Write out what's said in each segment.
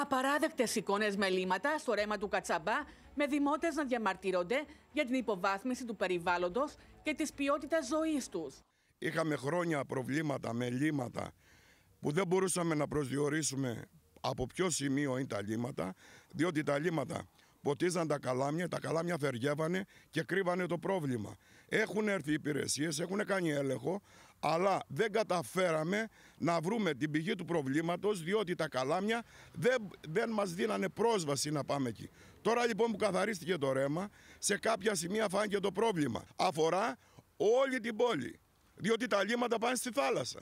Απαράδεκτες εικόνες με λύματα στο ρέμα του Κατσαμπά, με δημότες να διαμαρτύρονται για την υποβάθμιση του περιβάλλοντος και της ποιότητας ζωής τους. Είχαμε χρόνια προβλήματα με λύματα που δεν μπορούσαμε να προσδιορίσουμε από ποιο σημείο είναι τα λύματα, διότι τα λύματα ποτίζαν τα καλάμια, τα καλάμια φεργεύανε και κρύβανε το πρόβλημα. Έχουν έρθει υπηρεσίες, έχουν κάνει έλεγχο, αλλά δεν καταφέραμε να βρούμε την πηγή του προβλήματος, διότι τα καλάμια δεν, δεν μας δίνανε πρόσβαση να πάμε εκεί. Τώρα λοιπόν που καθαρίστηκε το ρέμα, σε κάποια σημεία φάνηκε το πρόβλημα. Αφορά όλη την πόλη, διότι τα λίμματα πάνε στη θάλασσα.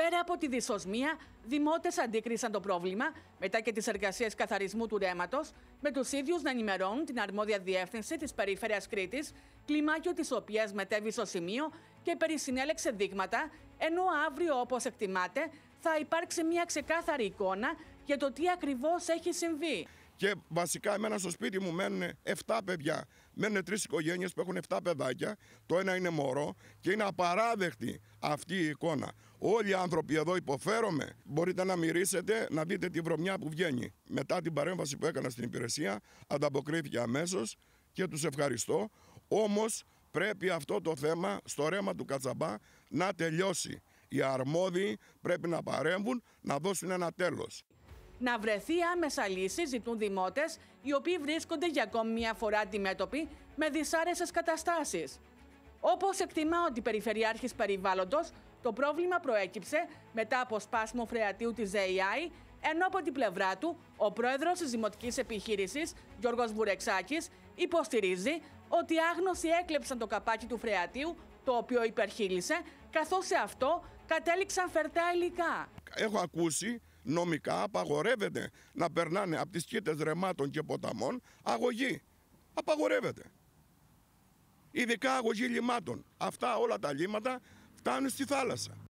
Πέρα από τη δυσοσμία, δημότες αντίκρισαν το πρόβλημα μετά και τις εργασίες καθαρισμού του ρέματος, με τους ίδιους να ενημερώνουν την αρμόδια διεύθυνση της περιφέρειας Κρήτης, κλιμάκιο της οποίας μετέβη στο σημείο και περισυνέλεξε δείγματα, ενώ αύριο, όπως εκτιμάται, θα υπάρξει μια ξεκάθαρη εικόνα για το τι ακριβώς έχει συμβεί. Και βασικά εμένα στο σπίτι μου μένουν 7 παιδιά. Μένουν τρεις οικογένειες που έχουν 7 παιδάκια. Το ένα είναι μωρό και είναι απαράδεκτη αυτή η εικόνα. Όλοι οι άνθρωποι εδώ υποφέρομε, Μπορείτε να μυρίσετε, να δείτε τη βρωμιά που βγαίνει. Μετά την παρέμβαση που έκανα στην υπηρεσία, ανταποκρίθηκε αμέσως και τους ευχαριστώ. Όμως πρέπει αυτό το θέμα στο ρέμα του Κατσαμπά να τελειώσει. Οι αρμόδιοι πρέπει να παρέμβουν, να δώσουν ένα τέλος να βρεθεί άμεσα λύση, ζητούν δημότες, οι οποίοι βρίσκονται για ακόμη μια φορά αντιμέτωποι με δυσάρεσε καταστάσεις. Όπως εκτιμά ότι η Περιφερειάρχη Περιβάλλοντος, το πρόβλημα προέκυψε μετά από σπάσιμο φρεατίου της ΔΕΙΑΗ, ενώ από την πλευρά του ο πρόεδρος της Δημοτικής Επιχείρησης, Γιώργος Βουρεξάκης, υποστηρίζει ότι άγνωστοι έκλεψαν το καπάκι του φρεατίου, το οποίο υπερχείλησε, καθώς σε αυτό κατέληξαν φερτά υλικά. Έχω ακούσει νομικά απαγορεύεται να περνάνε από τις κήτες ρεμάτων και ποταμών αγωγή. Απαγορεύεται. Ειδικά αγωγή λιμάτων. Αυτά όλα τα λίματα φτάνουν στη θάλασσα.